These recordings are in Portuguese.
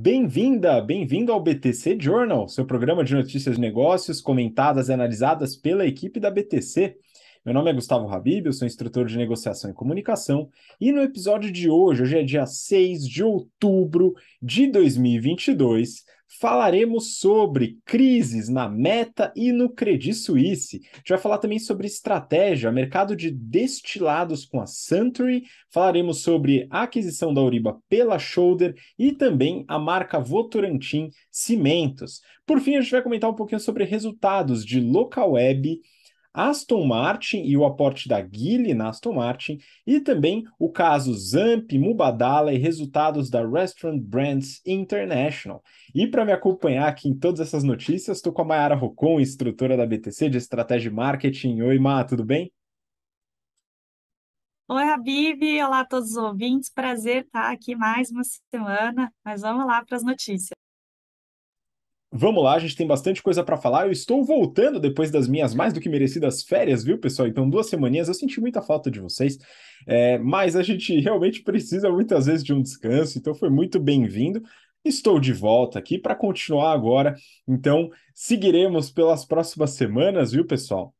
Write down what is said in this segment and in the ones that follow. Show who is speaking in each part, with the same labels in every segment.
Speaker 1: Bem-vinda, bem-vindo ao BTC Journal, seu programa de notícias de negócios comentadas e analisadas pela equipe da BTC. Meu nome é Gustavo Habib, eu sou instrutor de negociação e comunicação, e no episódio de hoje, hoje é dia 6 de outubro de 2022, falaremos sobre crises na Meta e no Credit Suisse. A gente vai falar também sobre estratégia, mercado de destilados com a Suntory, falaremos sobre a aquisição da Uriba pela Shoulder e também a marca Votorantim Cimentos. Por fim, a gente vai comentar um pouquinho sobre resultados de local web Aston Martin e o aporte da Geely na Aston Martin, e também o caso Zamp, Mubadala e resultados da Restaurant Brands International. E para me acompanhar aqui em todas essas notícias, estou com a Mayara Rocon, instrutora da BTC de Estratégia e Marketing. Oi, Ma, tudo bem?
Speaker 2: Oi, Habib, olá a todos os ouvintes, prazer estar aqui mais uma semana, mas vamos lá para as notícias.
Speaker 1: Vamos lá, a gente tem bastante coisa para falar. Eu estou voltando depois das minhas mais do que merecidas férias, viu, pessoal? Então, duas semaninhas, eu senti muita falta de vocês, é, mas a gente realmente precisa muitas vezes de um descanso, então foi muito bem-vindo. Estou de volta aqui para continuar agora, então seguiremos pelas próximas semanas, viu, pessoal?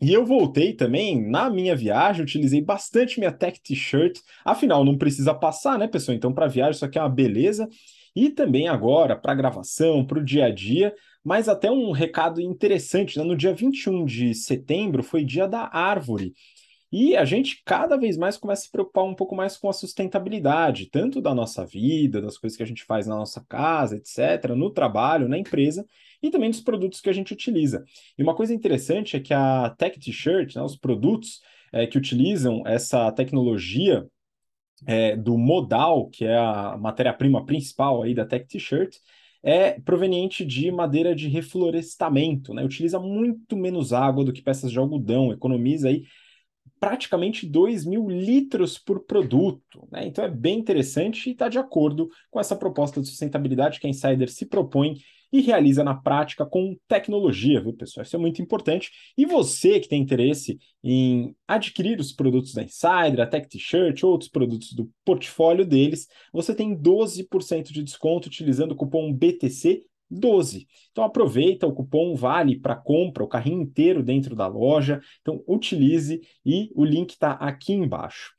Speaker 1: E eu voltei também na minha viagem, utilizei bastante minha tech t-shirt. Afinal, não precisa passar, né, pessoal? Então, para viagem, isso aqui é uma beleza e também agora para gravação, para o dia a dia, mas até um recado interessante, né? no dia 21 de setembro foi dia da árvore. E a gente cada vez mais começa a se preocupar um pouco mais com a sustentabilidade, tanto da nossa vida, das coisas que a gente faz na nossa casa, etc., no trabalho, na empresa, e também dos produtos que a gente utiliza. E uma coisa interessante é que a Tech T-shirt, né, os produtos é, que utilizam essa tecnologia é, do modal, que é a matéria-prima principal aí da Tech T-shirt, é proveniente de madeira de reflorestamento, né? Utiliza muito menos água do que peças de algodão, economiza aí praticamente 2 mil litros por produto. Né? Então é bem interessante e está de acordo com essa proposta de sustentabilidade que a Insider se propõe e realiza na prática com tecnologia, viu, pessoal? Isso é muito importante. E você que tem interesse em adquirir os produtos da Insider, a Tech T-shirt, outros produtos do portfólio deles, você tem 12% de desconto utilizando o cupom BTC 12. Então aproveita, o cupom vale para compra o carrinho inteiro dentro da loja. Então utilize e o link está aqui embaixo.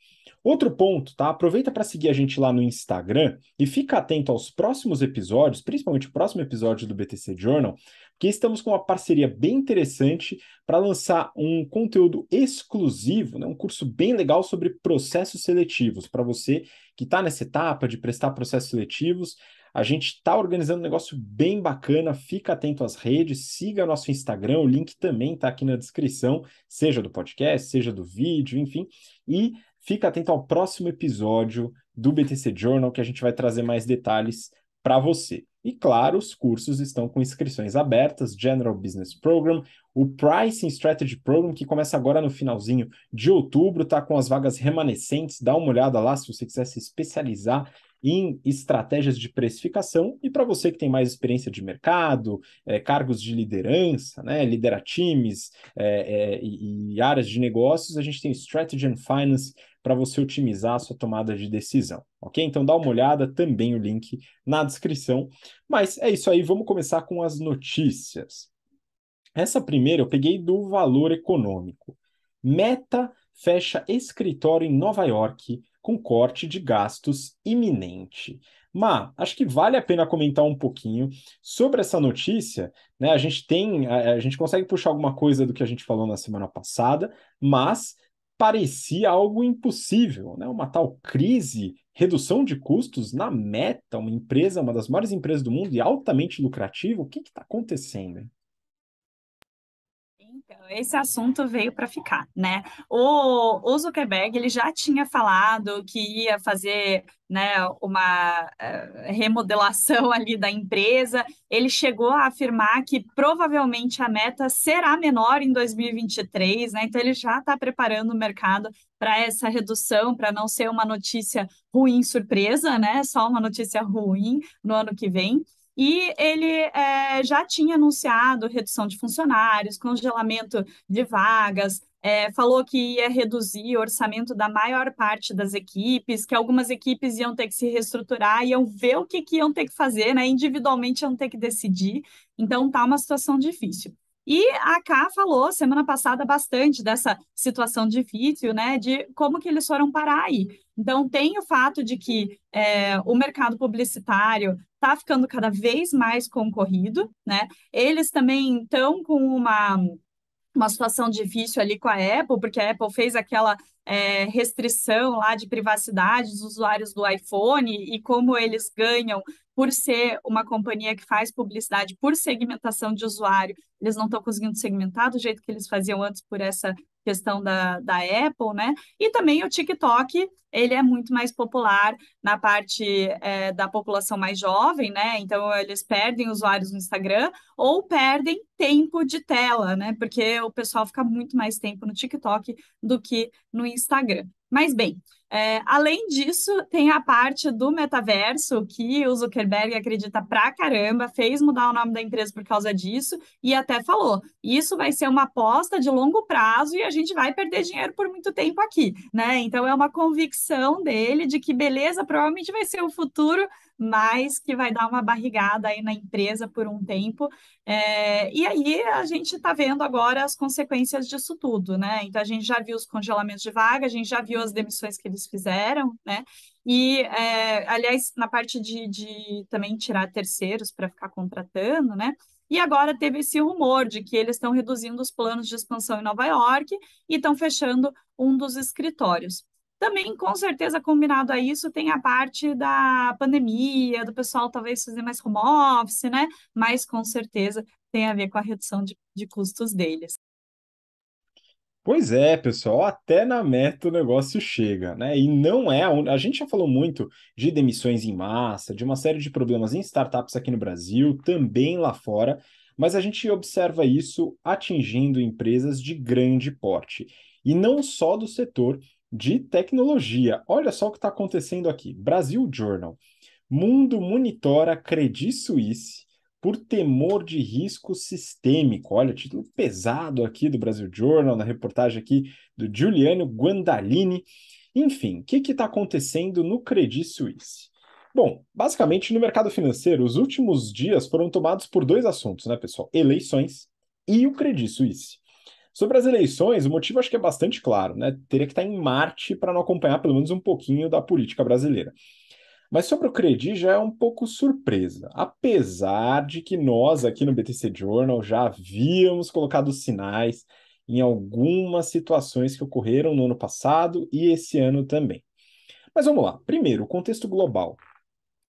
Speaker 1: Outro ponto, tá? Aproveita para seguir a gente lá no Instagram e fica atento aos próximos episódios, principalmente o próximo episódio do BTC Journal, que estamos com uma parceria bem interessante para lançar um conteúdo exclusivo, né, um curso bem legal sobre processos seletivos. Para você que está nessa etapa de prestar processos seletivos, a gente está organizando um negócio bem bacana. Fica atento às redes, siga nosso Instagram, o link também está aqui na descrição, seja do podcast, seja do vídeo, enfim. E Fica atento ao próximo episódio do BTC Journal, que a gente vai trazer mais detalhes para você. E claro, os cursos estão com inscrições abertas: General Business Program, o Pricing Strategy Program, que começa agora no finalzinho de outubro, está com as vagas remanescentes. Dá uma olhada lá se você quiser se especializar em estratégias de precificação. E para você que tem mais experiência de mercado, é, cargos de liderança, né, liderar times é, é, e, e áreas de negócios, a gente tem Strategy and Finance para você otimizar a sua tomada de decisão, ok? Então dá uma olhada, também o link na descrição. Mas é isso aí, vamos começar com as notícias. Essa primeira eu peguei do valor econômico. Meta fecha escritório em Nova York com corte de gastos iminente. Ma, acho que vale a pena comentar um pouquinho sobre essa notícia. Né? A gente tem, a, a gente consegue puxar alguma coisa do que a gente falou na semana passada, mas parecia algo impossível, né? Uma tal crise, redução de custos na meta, uma empresa, uma das maiores empresas do mundo e altamente lucrativa. O que está acontecendo? Hein?
Speaker 2: Então, esse assunto veio para ficar, né? O, o Zuckerberg ele já tinha falado que ia fazer né, uma eh, remodelação ali da empresa. Ele chegou a afirmar que provavelmente a meta será menor em 2023, né? Então ele já está preparando o mercado para essa redução, para não ser uma notícia ruim surpresa, né? Só uma notícia ruim no ano que vem. E ele é, já tinha anunciado redução de funcionários, congelamento de vagas, é, falou que ia reduzir o orçamento da maior parte das equipes, que algumas equipes iam ter que se reestruturar, iam ver o que, que iam ter que fazer, né? individualmente iam ter que decidir. Então, tá uma situação difícil. E a K falou semana passada bastante dessa situação difícil, né? De como que eles foram parar aí. Então, tem o fato de que é, o mercado publicitário está ficando cada vez mais concorrido, né? Eles também estão com uma uma situação difícil ali com a Apple, porque a Apple fez aquela é, restrição lá de privacidade dos usuários do iPhone e como eles ganham por ser uma companhia que faz publicidade por segmentação de usuário, eles não estão conseguindo segmentar do jeito que eles faziam antes por essa questão da, da Apple, né? E também o TikTok, ele é muito mais popular na parte é, da população mais jovem, né? Então eles perdem usuários no Instagram ou perdem tempo de tela, né? Porque o pessoal fica muito mais tempo no TikTok do que no Instagram. Mas bem, é, além disso, tem a parte do metaverso que o Zuckerberg acredita pra caramba, fez mudar o nome da empresa por causa disso e até falou: isso vai ser uma aposta de longo prazo e a gente vai perder dinheiro por muito tempo aqui, né? Então é uma convicção dele de que beleza, provavelmente vai ser o futuro, mas que vai dar uma barrigada aí na empresa por um tempo. É, e aí a gente está vendo agora as consequências disso tudo, né? Então a gente já viu os congelamentos de vaga, a gente já viu as demissões que ele eles fizeram, né? E, é, aliás, na parte de, de também tirar terceiros para ficar contratando, né? E agora teve esse rumor de que eles estão reduzindo os planos de expansão em Nova York e estão fechando um dos escritórios. Também, com certeza, combinado a isso, tem a parte da pandemia, do pessoal talvez fazer mais home office, né? Mas, com certeza, tem a ver com a redução de, de custos deles. Pois
Speaker 1: é, pessoal, até na meta o negócio chega, né? E não é. A gente já falou muito de demissões em massa, de uma série de problemas em startups aqui no Brasil, também lá fora, mas a gente observa isso atingindo empresas de grande porte. E não só do setor de tecnologia. Olha só o que está acontecendo aqui. Brasil Journal. Mundo monitora Credi Suisse por temor de risco sistêmico. Olha, título pesado aqui do Brasil Journal, na reportagem aqui do Giuliano Guandalini. Enfim, o que está acontecendo no Credit Suisse? Bom, basicamente no mercado financeiro, os últimos dias foram tomados por dois assuntos, né, pessoal? Eleições e o Credit Suisse. Sobre as eleições, o motivo acho que é bastante claro, né? Teria que estar tá em Marte para não acompanhar pelo menos um pouquinho da política brasileira. Mas sobre o Credi já é um pouco surpresa, apesar de que nós aqui no BTC Journal já havíamos colocado sinais em algumas situações que ocorreram no ano passado e esse ano também. Mas vamos lá. Primeiro, o contexto global.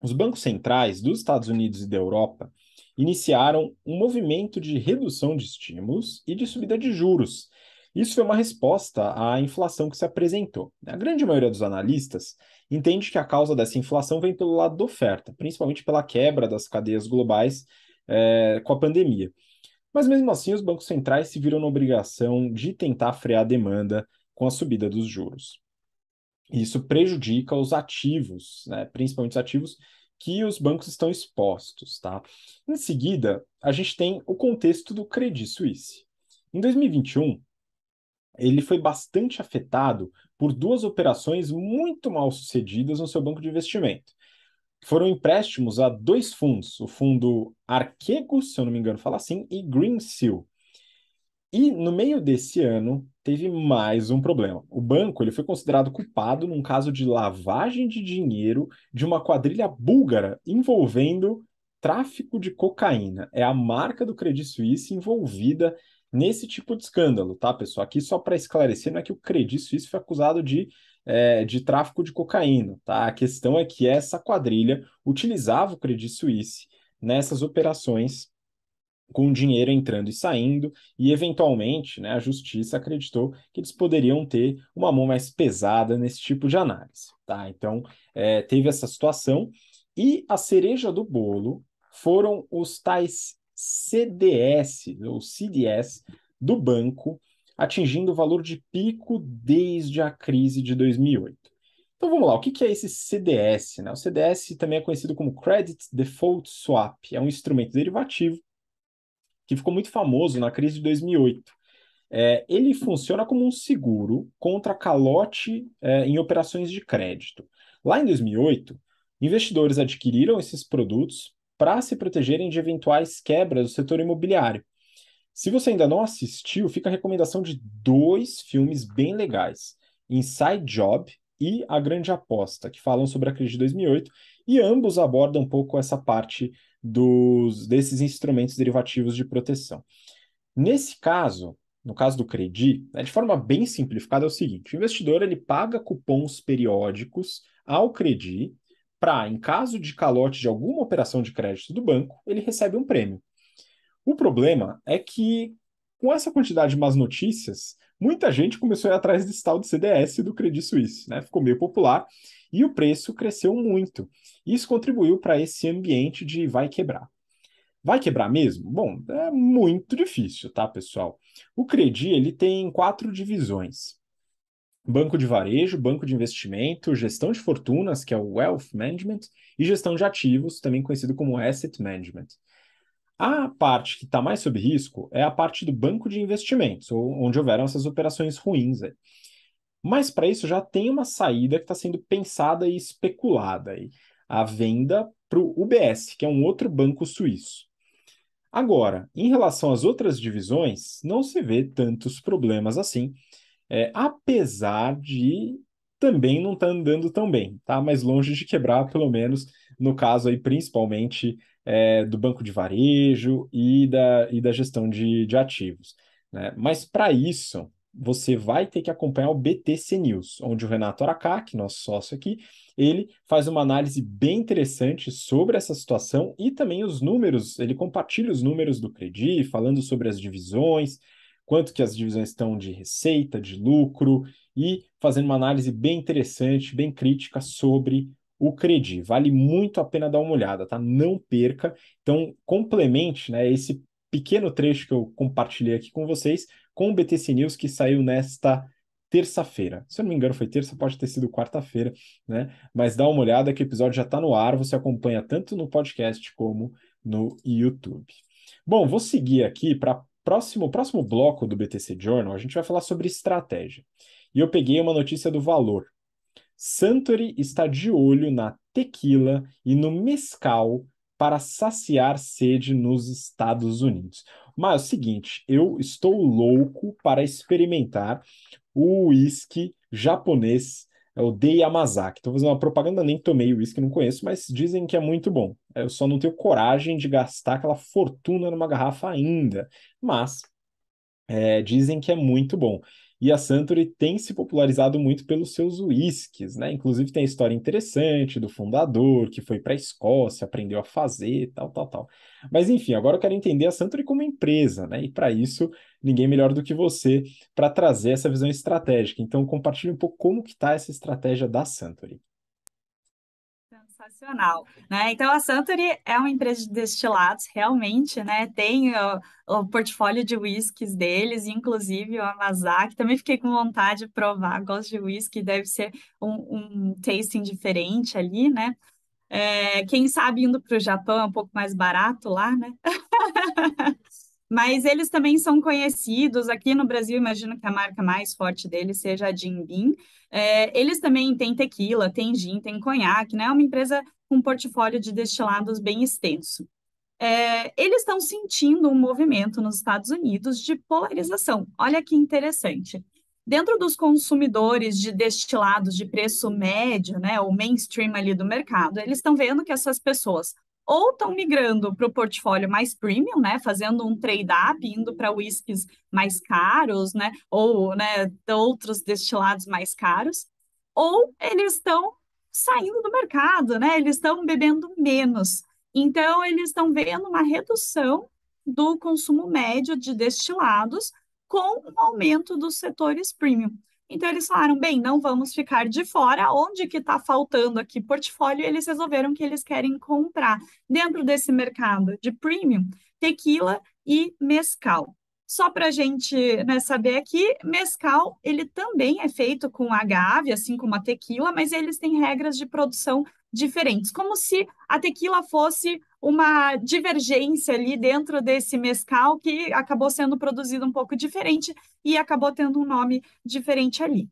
Speaker 1: Os bancos centrais dos Estados Unidos e da Europa iniciaram um movimento de redução de estímulos e de subida de juros, isso foi é uma resposta à inflação que se apresentou. Né? A grande maioria dos analistas entende que a causa dessa inflação vem pelo lado da oferta, principalmente pela quebra das cadeias globais é, com a pandemia. Mas mesmo assim, os bancos centrais se viram na obrigação de tentar frear a demanda com a subida dos juros. Isso prejudica os ativos, né, principalmente os ativos que os bancos estão expostos. Tá? Em seguida, a gente tem o contexto do Credit Suisse. Em 2021, ele foi bastante afetado por duas operações muito mal sucedidas no seu banco de investimento. Foram empréstimos a dois fundos, o fundo Arquego, se eu não me engano falar assim, e Green Seal. E no meio desse ano teve mais um problema. O banco ele foi considerado culpado num caso de lavagem de dinheiro de uma quadrilha búlgara envolvendo tráfico de cocaína. É a marca do Credit Suisse envolvida nesse tipo de escândalo, tá, pessoal? Aqui só para esclarecer, não é que o Credit Suisse foi acusado de, é, de tráfico de cocaína, tá? A questão é que essa quadrilha utilizava o Credit Suisse nessas operações com dinheiro entrando e saindo, e eventualmente né, a justiça acreditou que eles poderiam ter uma mão mais pesada nesse tipo de análise. Tá? Então, é, teve essa situação, e a cereja do bolo foram os tais CDS ou CDS do banco, atingindo o valor de pico desde a crise de 2008. Então vamos lá, o que é esse CDS? Né? O CDS também é conhecido como Credit Default Swap, é um instrumento derivativo que ficou muito famoso na crise de 2008. É, ele funciona como um seguro contra calote é, em operações de crédito. Lá em 2008, investidores adquiriram esses produtos para se protegerem de eventuais quebras do setor imobiliário. Se você ainda não assistiu, fica a recomendação de dois filmes bem legais: Inside Job e A Grande Aposta, que falam sobre a crise de 2008, e ambos abordam um pouco essa parte dos desses instrumentos derivativos de proteção. Nesse caso, no caso do Credi, né, de forma bem simplificada é o seguinte: o investidor ele paga cupons periódicos ao Credi para, em caso de calote de alguma operação de crédito do banco, ele recebe um prêmio. O problema é que, com essa quantidade de más notícias, muita gente começou a ir atrás desse tal do CDS do Credit Suisse, né? Ficou meio popular e o preço cresceu muito. Isso contribuiu para esse ambiente de vai quebrar. Vai quebrar mesmo? Bom, é muito difícil, tá, pessoal? O Credi ele tem quatro divisões banco de varejo, banco de investimento, gestão de fortunas, que é o Wealth Management, e gestão de ativos, também conhecido como Asset Management. A parte que está mais sob risco é a parte do banco de investimentos, onde houveram essas operações ruins. Aí. Mas para isso já tem uma saída que está sendo pensada e especulada, aí, a venda para o UBS, que é um outro banco suíço. Agora, em relação às outras divisões, não se vê tantos problemas assim, é, apesar de também não estar tá andando tão bem, tá? Mas longe de quebrar, pelo menos no caso aí, principalmente é, do banco de varejo e da, e da gestão de, de ativos. Né? Mas para isso, você vai ter que acompanhar o BTC News, onde o Renato Aracaki, nosso sócio aqui, ele faz uma análise bem interessante sobre essa situação e também os números, ele compartilha os números do Credi, falando sobre as divisões, quanto que as divisões estão de receita, de lucro, e fazendo uma análise bem interessante, bem crítica sobre o Credi. Vale muito a pena dar uma olhada, tá? Não perca. Então, complemente né, esse pequeno trecho que eu compartilhei aqui com vocês com o BTC News que saiu nesta terça-feira. Se eu não me engano, foi terça, pode ter sido quarta-feira, né? Mas dá uma olhada que o episódio já está no ar, você acompanha tanto no podcast como no YouTube. Bom, vou seguir aqui para próximo, próximo bloco do BTC Journal, a gente vai falar sobre estratégia. E eu peguei uma notícia do valor. Santori está de olho na tequila e no mescal para saciar sede nos Estados Unidos. Mas é o seguinte, eu estou louco para experimentar o uísque japonês é o de Yamazaki. Estou fazendo uma propaganda, nem tomei o uísque, não conheço, mas dizem que é muito bom. Eu só não tenho coragem de gastar aquela fortuna numa garrafa ainda. Mas é, dizem que é muito bom. E a Suntory tem se popularizado muito pelos seus uísques, né? Inclusive tem a história interessante do fundador que foi para a Escócia, aprendeu a fazer, tal, tal, tal. Mas enfim, agora eu quero entender a Suntory como empresa, né? E para isso, ninguém melhor do que você para trazer essa visão estratégica. Então compartilhe um pouco como que está essa estratégia da Suntory.
Speaker 2: Sensacional. Né? Então, a Suntory é uma empresa de destilados, realmente, né? Tem o, o portfólio de whiskies deles, inclusive o Amazak. Também fiquei com vontade de provar, gosto de whisky, deve ser um, um tasting diferente ali, né? É, quem sabe indo para o Japão é um pouco mais barato lá, né? mas eles também são conhecidos aqui no Brasil. Imagino que a marca mais forte deles seja a Jim Beam. É, eles também têm tequila, têm gin, têm conhaque, né? É uma empresa com um portfólio de destilados bem extenso. É, eles estão sentindo um movimento nos Estados Unidos de polarização. Olha que interessante. Dentro dos consumidores de destilados de preço médio, né, o mainstream ali do mercado, eles estão vendo que essas pessoas ou estão migrando para o portfólio mais premium, né, fazendo um trade-up, indo para whiskies mais caros, né, ou né, outros destilados mais caros, ou eles estão saindo do mercado, né, eles estão bebendo menos. Então, eles estão vendo uma redução do consumo médio de destilados com um aumento dos setores premium. Então eles falaram, bem, não vamos ficar de fora, onde que está faltando aqui portfólio? Eles resolveram que eles querem comprar dentro desse mercado de premium, tequila e mescal. Só para a gente né, saber aqui, mescal ele também é feito com agave, assim como a tequila, mas eles têm regras de produção diferentes, como se a tequila fosse uma divergência ali dentro desse mescal que acabou sendo produzido um pouco diferente e acabou tendo um nome diferente ali.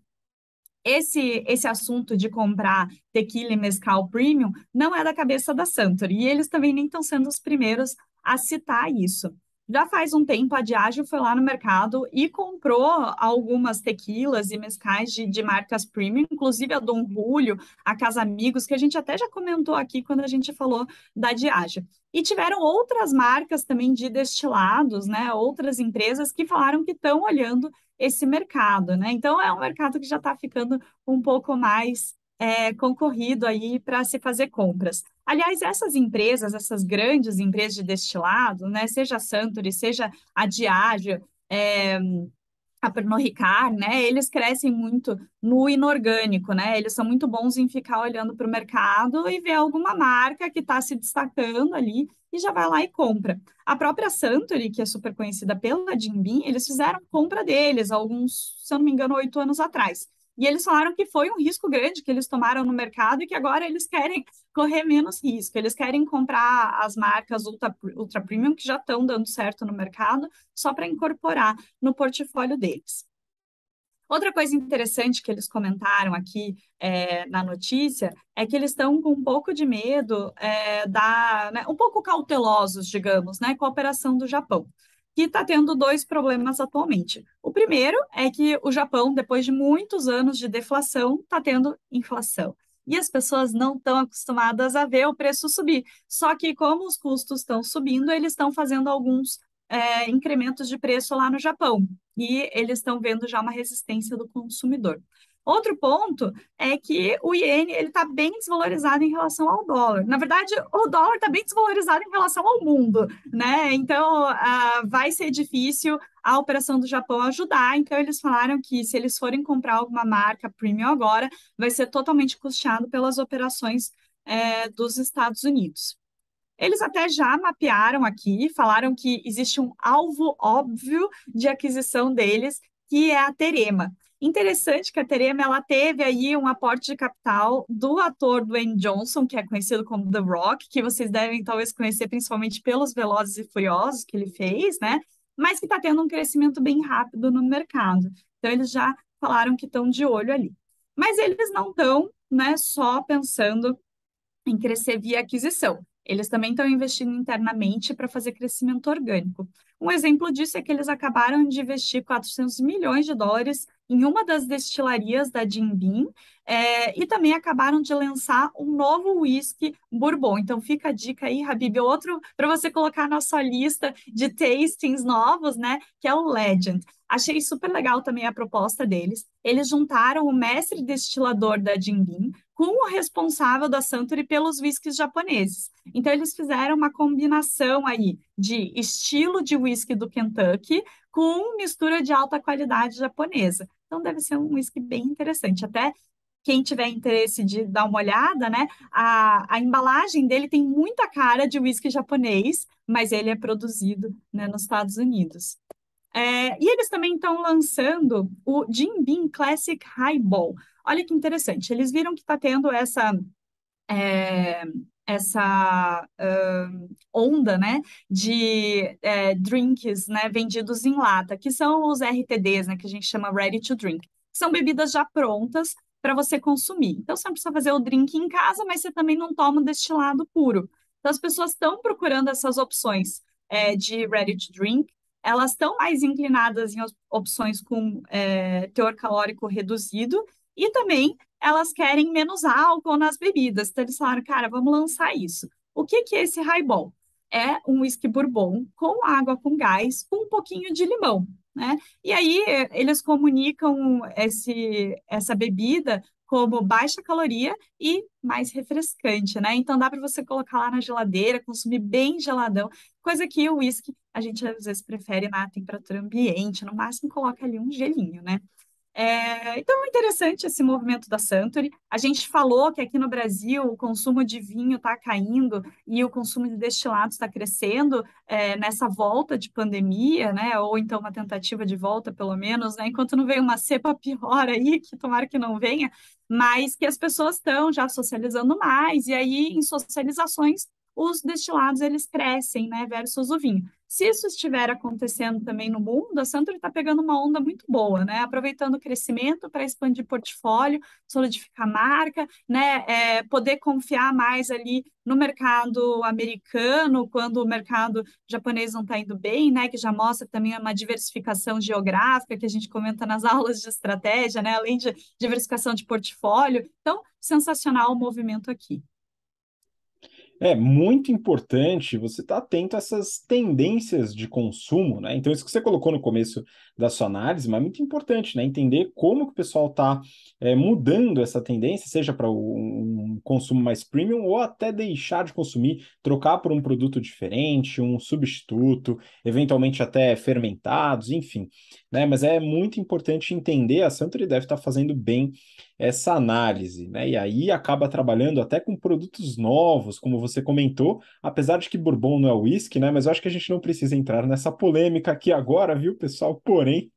Speaker 2: Esse, esse assunto de comprar tequila e mescal premium não é da cabeça da Santor, e eles também nem estão sendo os primeiros a citar isso. Já faz um tempo, a Diageo foi lá no mercado e comprou algumas tequilas e mescais de, de marcas premium, inclusive a Dom Julio, a Casa Amigos, que a gente até já comentou aqui quando a gente falou da Diageo. E tiveram outras marcas também de destilados, né? Outras empresas que falaram que estão olhando esse mercado, né? Então é um mercado que já está ficando um pouco mais é, concorrido aí para se fazer compras. Aliás, essas empresas, essas grandes empresas de destilado, né, seja a Santori, seja a Diageo, é, a Pernod Ricard, né, eles crescem muito no inorgânico, né, eles são muito bons em ficar olhando para o mercado e ver alguma marca que está se destacando ali e já vai lá e compra. A própria Santori, que é super conhecida pela Jim Beam, eles fizeram compra deles alguns, se eu não me engano, oito anos atrás. E eles falaram que foi um risco grande que eles tomaram no mercado e que agora eles querem correr menos risco. Eles querem comprar as marcas ultra, ultra premium que já estão dando certo no mercado, só para incorporar no portfólio deles. Outra coisa interessante que eles comentaram aqui é, na notícia é que eles estão com um pouco de medo, é, da, né, um pouco cautelosos, digamos, né, com a operação do Japão que está tendo dois problemas atualmente. O primeiro é que o Japão, depois de muitos anos de deflação, está tendo inflação. E as pessoas não estão acostumadas a ver o preço subir. Só que, como os custos estão subindo, eles estão fazendo alguns é, incrementos de preço lá no Japão. E eles estão vendo já uma resistência do consumidor. Outro ponto é que o iene ele está bem desvalorizado em relação ao dólar. Na verdade, o dólar está bem desvalorizado em relação ao mundo, né? Então, ah, vai ser difícil a operação do Japão ajudar. Então, eles falaram que se eles forem comprar alguma marca premium agora, vai ser totalmente custeado pelas operações eh, dos Estados Unidos. Eles até já mapearam aqui, falaram que existe um alvo óbvio de aquisição deles, que é a Terema. Interessante que a Terema ela teve aí um aporte de capital do ator Dwayne Johnson, que é conhecido como The Rock, que vocês devem talvez conhecer principalmente pelos Velozes e Furiosos que ele fez, né? Mas que está tendo um crescimento bem rápido no mercado. Então eles já falaram que estão de olho ali. Mas eles não estão, né, só pensando em crescer via aquisição. Eles também estão investindo internamente para fazer crescimento orgânico. Um exemplo disso é que eles acabaram de investir 400 milhões de dólares em uma das destilarias da Jinbin é, e também acabaram de lançar um novo whisky bourbon. Então fica a dica aí, Habib, outro para você colocar na sua lista de tastings novos, né? Que é o Legend. Achei super legal também a proposta deles. Eles juntaram o mestre destilador da Jinbin com o responsável da Suntory pelos whiskies japoneses. Então eles fizeram uma combinação aí de estilo de whisky do Kentucky com mistura de alta qualidade japonesa. Então, deve ser um whisky bem interessante. Até quem tiver interesse de dar uma olhada, né? A, a embalagem dele tem muita cara de whisky japonês, mas ele é produzido né, nos Estados Unidos. É, e eles também estão lançando o Jim Beam Classic Highball. Olha que interessante, eles viram que está tendo essa é, essa uh, onda né, de é, drinks né, vendidos em lata, que são os RTDs, né, que a gente chama Ready to Drink. São bebidas já prontas para você consumir. Então, você não precisa fazer o drink em casa, mas você também não toma o destilado puro. Então, as pessoas estão procurando essas opções é, de ready to drink, elas estão mais inclinadas em opções com é, teor calórico reduzido e também elas querem menos álcool nas bebidas. Então, eles falaram, cara, vamos lançar isso. O que, que é esse highball? É um whisky bourbon com água com gás, com um pouquinho de limão. Né? E aí eh, eles comunicam esse, essa bebida como baixa caloria e mais refrescante, né? Então dá para você colocar lá na geladeira, consumir bem geladão, coisa que o uísque a gente às vezes prefere na temperatura ambiente, no máximo coloca ali um gelinho, né? É, então é interessante esse movimento da Santori. A gente falou que aqui no Brasil o consumo de vinho está caindo e o consumo de destilados está crescendo é, nessa volta de pandemia, né? Ou então uma tentativa de volta, pelo menos, né? Enquanto não vem uma cepa pior aí, que tomara que não venha, mas que as pessoas estão já socializando mais, e aí em socializações os destilados eles crescem, né, versus o vinho. Se isso estiver acontecendo também no mundo, a Santor está pegando uma onda muito boa, né? Aproveitando o crescimento para expandir portfólio, solidificar a marca, né? É, poder confiar mais ali no mercado americano, quando o mercado japonês não está indo bem, né? Que já mostra também uma diversificação geográfica que a gente comenta nas aulas de estratégia, né? Além de diversificação de portfólio. Então, sensacional o movimento aqui.
Speaker 1: É muito importante você estar tá atento a essas tendências de consumo, né? Então, isso que você colocou no começo da sua análise, mas é muito importante, né? Entender como que o pessoal está é, eh, mudando essa tendência, seja para um, um, consumo mais premium ou até deixar de consumir, trocar por um produto diferente, um substituto, eventualmente até fermentados, enfim. Né? Mas é muito importante entender, a Santori deve estar tá fazendo bem essa análise, né? E aí acaba trabalhando até com produtos novos, como você comentou, apesar de que Bourbon não é whisky, né? Mas eu acho que a gente não precisa entrar nessa polêmica aqui agora, viu, pessoal? Porém, semana,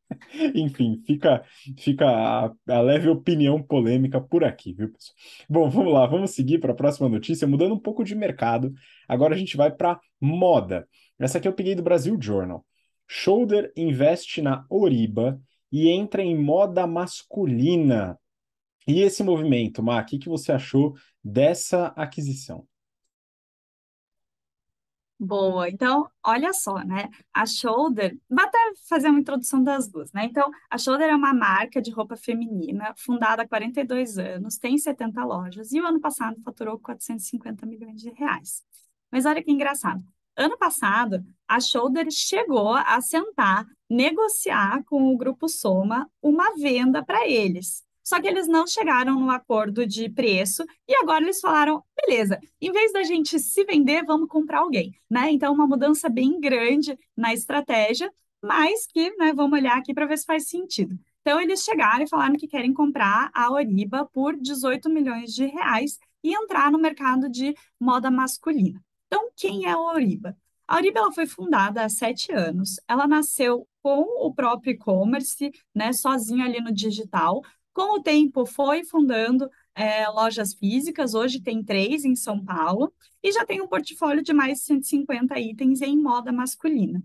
Speaker 1: Enfim, fica, fica a, a, leve opinião polêmica por aqui, viu, pessoal? Bom, vamos lá, vamos seguir para a próxima notícia, mudando um pouco de mercado. Agora a gente vai para moda. Essa aqui eu peguei do Brasil Journal. Shoulder investe na Oriba e entra em moda masculina. E esse movimento, Ma, o que, que você achou dessa aquisição?
Speaker 2: Boa. Então, olha só, né? A Shoulder, vou até fazer uma introdução das duas, né? Então, a Shoulder é uma marca de roupa feminina, fundada há 42 anos, tem 70 lojas e o ano passado faturou 450 milhões de reais. Mas olha que engraçado. Ano passado, a Shoulder chegou a sentar, negociar com o grupo Soma uma venda para eles. Só que eles não chegaram num acordo de preço e agora eles falaram: beleza, em vez da gente se vender, vamos comprar alguém, né? Então, uma mudança bem grande na estratégia, mas que, né, vamos olhar aqui para ver se faz sentido. Então, eles chegaram e falaram que querem comprar a Oriba por 18 milhões de reais e entrar no mercado de moda masculina. Então, quem é a Oriba? A Oriba ela foi fundada há sete anos. Ela nasceu com o próprio e-commerce, né, sozinho ali no digital, com o tempo, foi fundando é, lojas físicas, hoje tem três em São Paulo, e já tem um portfólio de mais de 150 itens em moda masculina.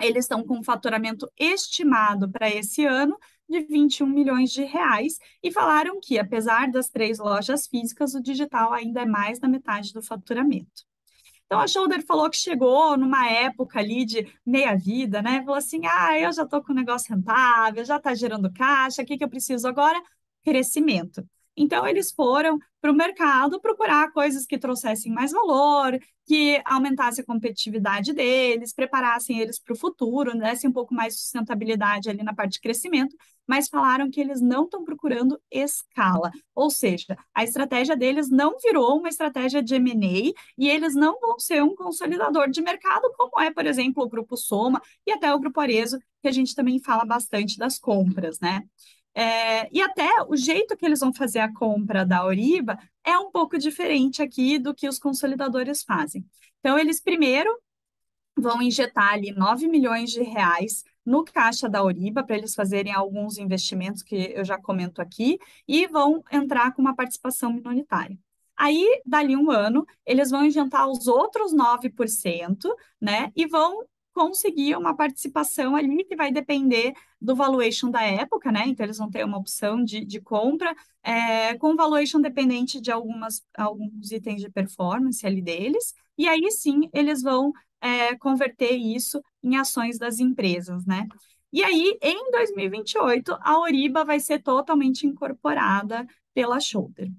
Speaker 2: Eles estão com um faturamento estimado para esse ano de 21 milhões de reais e falaram que, apesar das três lojas físicas, o digital ainda é mais da metade do faturamento. Então a Shoulder falou que chegou numa época ali de meia vida, né? Falou assim: ah, eu já estou com o negócio rentável, já está gerando caixa, o que, que eu preciso agora? Crescimento. Então, eles foram para o mercado procurar coisas que trouxessem mais valor, que aumentasse a competitividade deles, preparassem eles para o futuro, né, dessem um pouco mais de sustentabilidade ali na parte de crescimento, mas falaram que eles não estão procurando escala. Ou seja, a estratégia deles não virou uma estratégia de M&A e eles não vão ser um consolidador de mercado, como é, por exemplo, o Grupo Soma e até o Grupo Arezo, que a gente também fala bastante das compras, né? É, e até o jeito que eles vão fazer a compra da Oriba é um pouco diferente aqui do que os consolidadores fazem. Então, eles primeiro vão injetar ali 9 milhões de reais no caixa da Oriba para eles fazerem alguns investimentos que eu já comento aqui e vão entrar com uma participação minoritária. Aí, dali um ano, eles vão injetar os outros 9%, né? E vão conseguir uma participação ali que vai depender do valuation da época, né? Então eles vão ter uma opção de, de compra é, com valuation dependente de algumas, alguns itens de performance ali deles, e aí sim eles vão é, converter isso em ações das empresas, né? E aí, em 2028, a Oriba vai ser totalmente incorporada pela Shoulder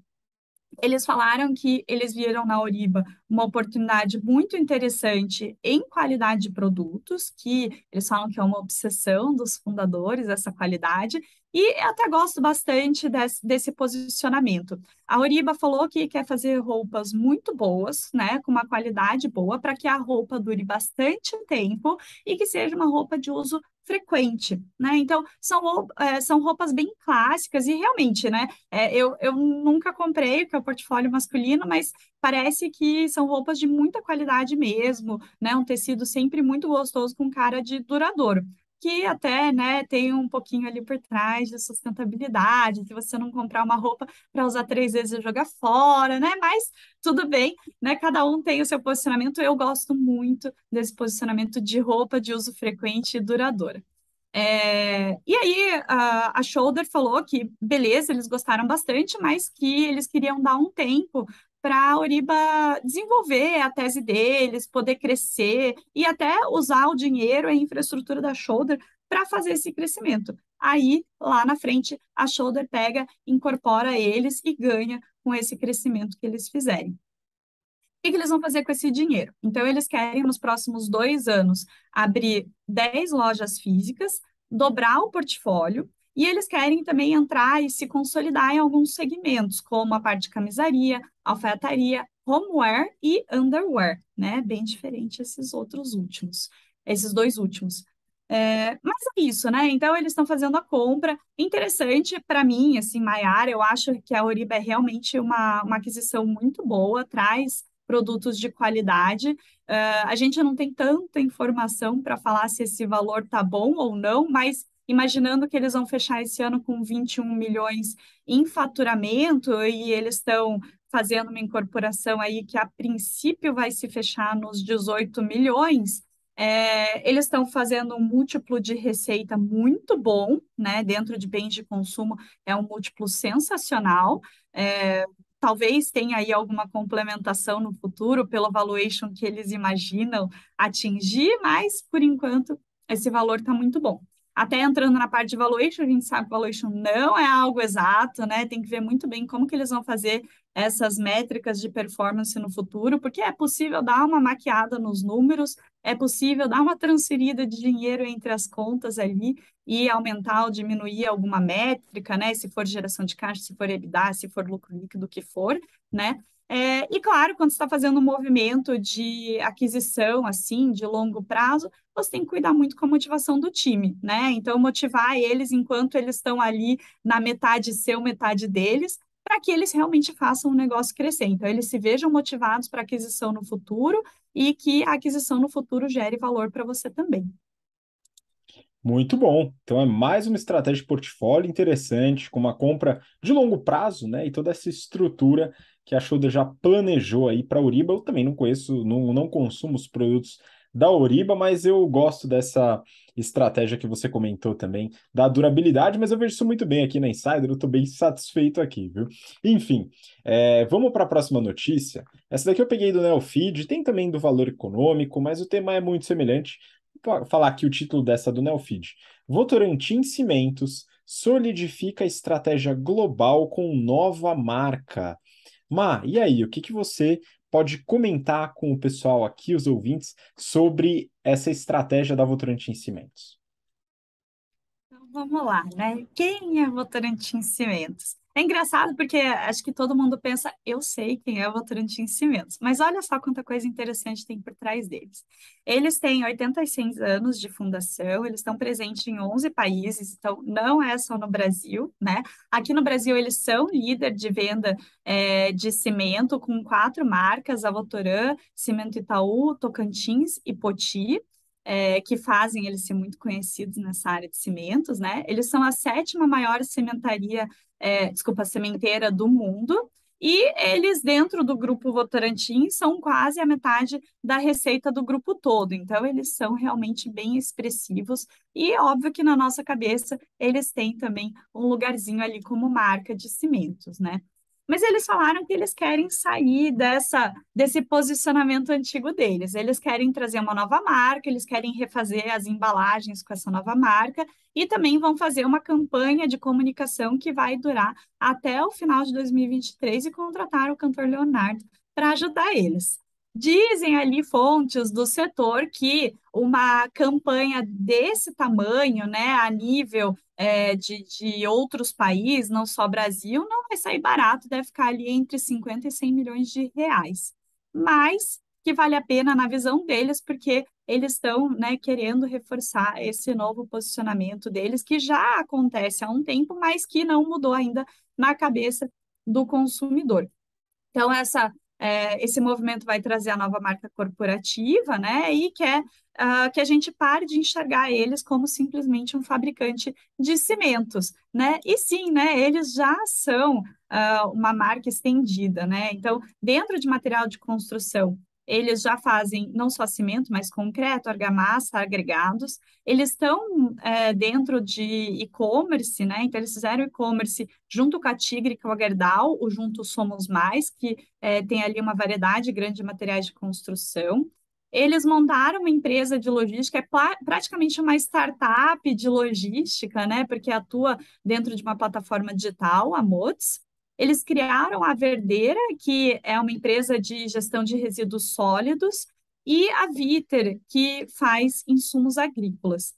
Speaker 2: eles falaram que eles viram na Oriba uma oportunidade muito interessante em qualidade de produtos, que eles falam que é uma obsessão dos fundadores, essa qualidade, e até gosto bastante desse, desse posicionamento. A Oriba falou que quer fazer roupas muito boas, né, com uma qualidade boa, para que a roupa dure bastante tempo e que seja uma roupa de uso frequente, né? Então, são, é, são roupas bem clássicas e realmente, né? É, eu, eu nunca comprei, que é o portfólio masculino, mas parece que são roupas de muita qualidade mesmo, né? Um tecido sempre muito gostoso com cara de duradouro que até né, tem um pouquinho ali por trás de sustentabilidade, de você não comprar uma roupa para usar três vezes e jogar fora, né? Mas tudo bem, né? Cada um tem o seu posicionamento. Eu gosto muito desse posicionamento de roupa de uso frequente e duradoura. É... e aí a, a Shoulder falou que beleza, eles gostaram bastante, mas que eles queriam dar um tempo para a Oriba desenvolver a tese deles, poder crescer e até usar o dinheiro e a infraestrutura da Shoulder para fazer esse crescimento. Aí, lá na frente, a Shoulder pega, incorpora eles e ganha com esse crescimento que eles fizerem. O que, que eles vão fazer com esse dinheiro? Então, eles querem, nos próximos dois anos, abrir 10 lojas físicas, dobrar o portfólio e eles querem também entrar e se consolidar em alguns segmentos, como a parte de camisaria, alfaiataria, homeware e underwear, né? Bem diferente esses outros últimos, esses dois últimos. É, mas é isso, né? Então eles estão fazendo a compra. Interessante para mim, assim, Maiara, eu acho que a Oriba é realmente uma, uma aquisição muito boa, traz produtos de qualidade. Uh, a gente não tem tanta informação para falar se esse valor tá bom ou não, mas imaginando que eles vão fechar esse ano com 21 milhões em faturamento e eles estão fazendo uma incorporação aí que a princípio vai se fechar nos 18 milhões. É, eles estão fazendo um múltiplo de receita muito bom, né? Dentro de bens de consumo é um múltiplo sensacional. É, talvez tenha aí alguma complementação no futuro pelo valuation que eles imaginam atingir, mas por enquanto esse valor está muito bom até entrando na parte de valuation, a gente sabe que valuation não é algo exato, né? Tem que ver muito bem como que eles vão fazer essas métricas de performance no futuro, porque é possível dar uma maquiada nos números, é possível dar uma transferida de dinheiro entre as contas ali e aumentar ou diminuir alguma métrica, né? Se for geração de caixa, se for EBITDA, se for lucro líquido, o que for, né? É, e claro, quando está fazendo um movimento de aquisição assim, de longo prazo, você tem que cuidar muito com a motivação do time, né? Então motivar eles enquanto eles estão ali na metade seu, metade deles, para que eles realmente façam o negócio crescer. Então eles se vejam motivados para aquisição no futuro e que a aquisição no futuro gere valor para você também.
Speaker 1: Muito bom. Então é mais uma estratégia de portfólio interessante, com uma compra de longo prazo, né? E toda essa estrutura que a Shoda já planejou aí para a Uriba. Eu também não conheço, não, não consumo os produtos da Uriba, mas eu gosto dessa estratégia que você comentou também, da durabilidade, mas eu vejo isso muito bem aqui na Insider, eu estou bem satisfeito aqui, viu? Enfim, é, vamos para a próxima notícia. Essa daqui eu peguei do Neofeed, tem também do valor econômico, mas o tema é muito semelhante. Vou falar aqui o título dessa do Neofeed. Votorantim Cimentos solidifica a estratégia global com nova marca. Ma, e aí, o que, que você pode comentar com o pessoal aqui, os ouvintes, sobre essa estratégia da Votorantim Cimentos?
Speaker 2: Então, vamos lá, né? Quem é Votorantim Cimentos? É engraçado porque acho que todo mundo pensa, eu sei quem é o Votorantim Cimentos, mas olha só quanta coisa interessante tem por trás deles. Eles têm 86 anos de fundação, eles estão presentes em 11 países, então não é só no Brasil, né? Aqui no Brasil eles são líder de venda é, de cimento com quatro marcas, a Votoran, Cimento Itaú, Tocantins e Poti. É, que fazem eles ser muito conhecidos nessa área de cimentos, né? Eles são a sétima maior cimentaria é, desculpa, sementeira do mundo. E eles, dentro do grupo Votorantim, são quase a metade da receita do grupo todo. Então, eles são realmente bem expressivos. E, óbvio que na nossa cabeça, eles têm também um lugarzinho ali como marca de cimentos, né? Mas eles falaram que eles querem sair dessa, desse posicionamento antigo deles. Eles querem trazer uma nova marca, eles querem refazer as embalagens com essa nova marca e também vão fazer uma campanha de comunicação que vai durar até o final de 2023 e contratar o cantor Leonardo para ajudar eles. Dizem ali fontes do setor que uma campanha desse tamanho, né, a nível é, de, de outros países, não só Brasil, não vai sair barato, deve ficar ali entre 50 e 100 milhões de reais. Mas que vale a pena na visão deles, porque eles estão né, querendo reforçar esse novo posicionamento deles, que já acontece há um tempo, mas que não mudou ainda na cabeça do consumidor. Então, essa é, esse movimento vai trazer a nova marca corporativa, né? E quer uh, que a gente pare de enxergar eles como simplesmente um fabricante de cimentos, né? E sim, né? Eles já são uh, uma marca estendida, né? Então, dentro de material de construção eles já fazem não só cimento, mas concreto, argamassa, agregados. Eles estão é, dentro de e-commerce, né? Então, eles fizeram e-commerce junto com a Tigre, com é a Gerdau, o Junto Somos Mais, que é, tem ali uma variedade grande de materiais de construção. Eles montaram uma empresa de logística, é praticamente uma startup de logística, né? Porque atua dentro de uma plataforma digital, a Mots. Eles criaram a Verdeira, que é uma empresa de gestão de resíduos sólidos, e a Viter, que faz insumos agrícolas.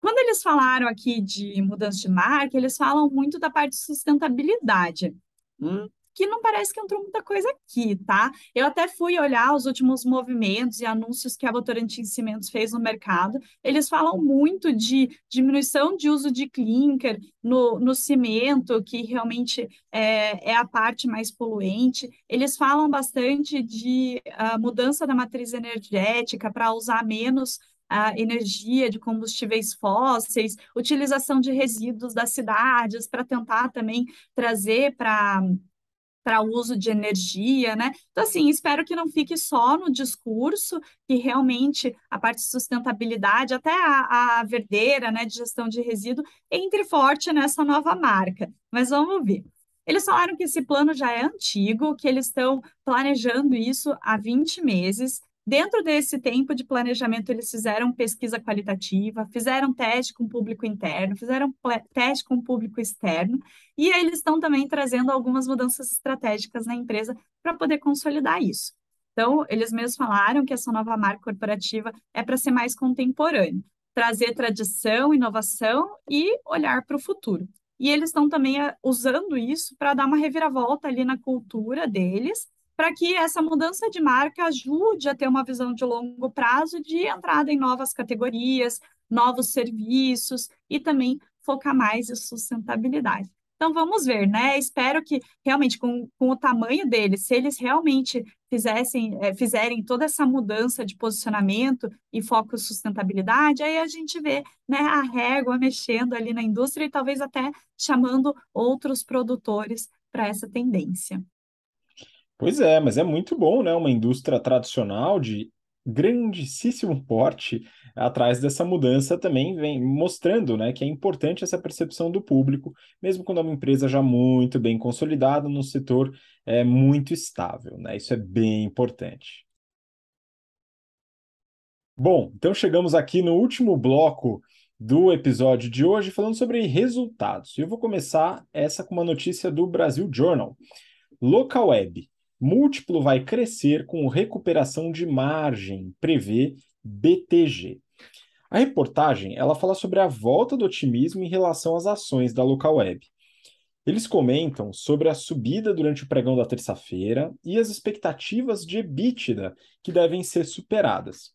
Speaker 2: Quando eles falaram aqui de mudança de marca, eles falam muito da parte de sustentabilidade. Hum que não parece que entrou muita coisa aqui, tá? Eu até fui olhar os últimos movimentos e anúncios que a Votorantim Cimentos fez no mercado. Eles falam muito de diminuição de uso de clinker no, no cimento, que realmente é, é a parte mais poluente. Eles falam bastante de uh, mudança da matriz energética para usar menos a ah, energia de combustíveis fósseis, utilização de resíduos das cidades para tentar também trazer para para uso de energia, né? Então, assim, espero que não fique só no discurso, que realmente a parte de sustentabilidade, até a, a verdeira, né, de gestão de resíduo, entre forte nessa nova marca. Mas vamos ver. Eles falaram que esse plano já é antigo, que eles estão planejando isso há 20 meses, Dentro desse tempo de planejamento, eles fizeram pesquisa qualitativa, fizeram teste com o público interno, fizeram teste com o público externo, e eles estão também trazendo algumas mudanças estratégicas na empresa para poder consolidar isso. Então, eles mesmos falaram que essa nova marca corporativa é para ser mais contemporânea, trazer tradição, inovação e olhar para o futuro. E eles estão também eh, usando isso para dar uma reviravolta ali na cultura deles para que essa mudança de marca ajude a ter uma visão de longo prazo de entrada em novas categorias, novos serviços e também focar mais em sustentabilidade. Então vamos ver, né? Espero que realmente com, com o tamanho deles, se eles realmente fizessem, é, fizerem toda essa mudança de posicionamento e foco em sustentabilidade, aí a gente vê né, a régua mexendo ali na indústria e talvez até chamando outros produtores para essa tendência.
Speaker 1: Pois é, mas é muito bom, né? Uma indústria tradicional de grandíssimo porte atrás dessa mudança também vem mostrando, né, que é importante essa percepção do público, mesmo quando é uma empresa já muito bem consolidada no setor é muito estável, né? Isso é bem importante. Bom, então chegamos aqui no último bloco do episódio de hoje falando sobre resultados. Eu vou começar essa com uma notícia do Brasil Journal. Local Web, Múltiplo vai crescer com recuperação de margem, prevê BTG. A reportagem ela fala sobre a volta do otimismo em relação às ações da local web. Eles comentam sobre a subida durante o pregão da terça-feira e as expectativas de EBITDA que devem ser superadas.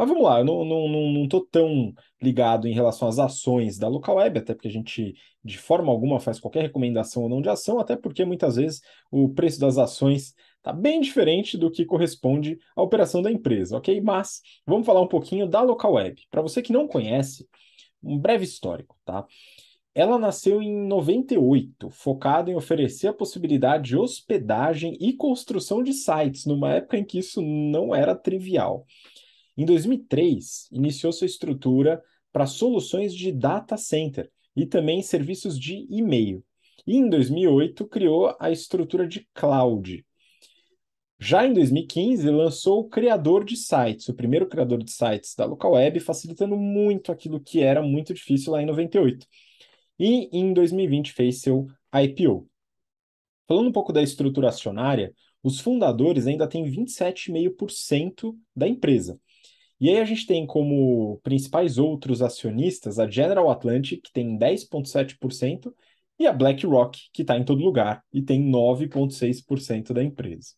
Speaker 1: Mas vamos lá, eu não, não, não, não tão ligado em relação às ações da Local Web, até porque a gente de forma alguma faz qualquer recomendação ou não de ação, até porque muitas vezes o preço das ações está bem diferente do que corresponde à operação da empresa, ok? Mas vamos falar um pouquinho da Local Web. Para você que não conhece, um breve histórico, tá? Ela nasceu em 98, focada em oferecer a possibilidade de hospedagem e construção de sites, numa época em que isso não era trivial. Em 2003, iniciou sua estrutura para soluções de data center e também serviços de e-mail. E em 2008, criou a estrutura de cloud. Já em 2015, lançou o criador de sites, o primeiro criador de sites da local web, facilitando muito aquilo que era muito difícil lá em 98. E em 2020 fez seu IPO. Falando um pouco da estrutura acionária, os fundadores ainda têm 27,5% da empresa. E aí a gente tem como principais outros acionistas a General Atlantic, que tem 10,7%, e a BlackRock, que está em todo lugar e tem 9,6% da empresa.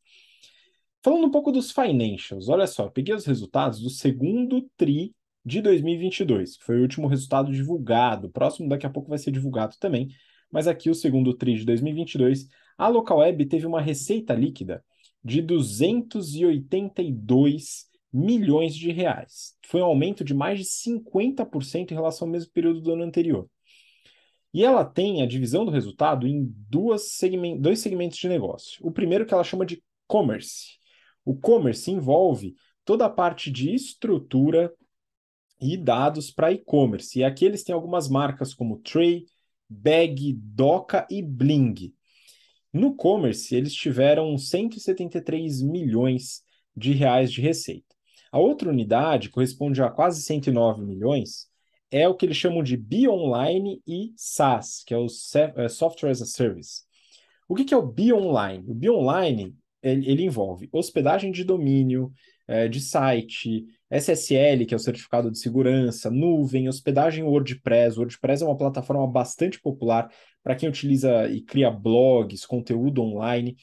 Speaker 1: Falando um pouco dos financials, olha só, peguei os resultados do segundo TRI de 2022, que foi o último resultado divulgado, próximo daqui a pouco vai ser divulgado também, mas aqui o segundo TRI de 2022, a Localweb teve uma receita líquida de 282 milhões de reais. Foi um aumento de mais de 50% em relação ao mesmo período do ano anterior. E ela tem a divisão do resultado em duas segment dois segmentos de negócio. O primeiro que ela chama de commerce. O commerce envolve toda a parte de estrutura e dados para e-commerce. E aqui eles têm algumas marcas como Tray, Bag, Doca e Bling. No commerce, eles tiveram 173 milhões de reais de receita. A outra unidade, corresponde a quase 109 milhões, é o que eles chamam de BioOnline e SaaS, que é o é Software as a Service. O que, é o BioOnline? O BioOnline ele, ele envolve hospedagem de domínio, é, de site, SSL, que é o certificado de segurança, nuvem, hospedagem WordPress. O WordPress é uma plataforma bastante popular para quem utiliza e cria blogs, conteúdo online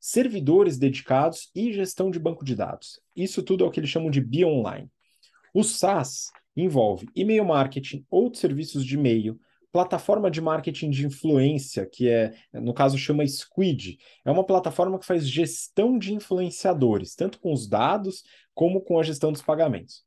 Speaker 1: servidores dedicados e gestão de banco de dados. Isso tudo é o que eles chamam de BioOnline. O SaaS envolve e-mail marketing, outros serviços de e-mail, plataforma de marketing de influência, que é, no caso, chama Squid. É uma plataforma que faz gestão de influenciadores, tanto com os dados como com a gestão dos pagamentos.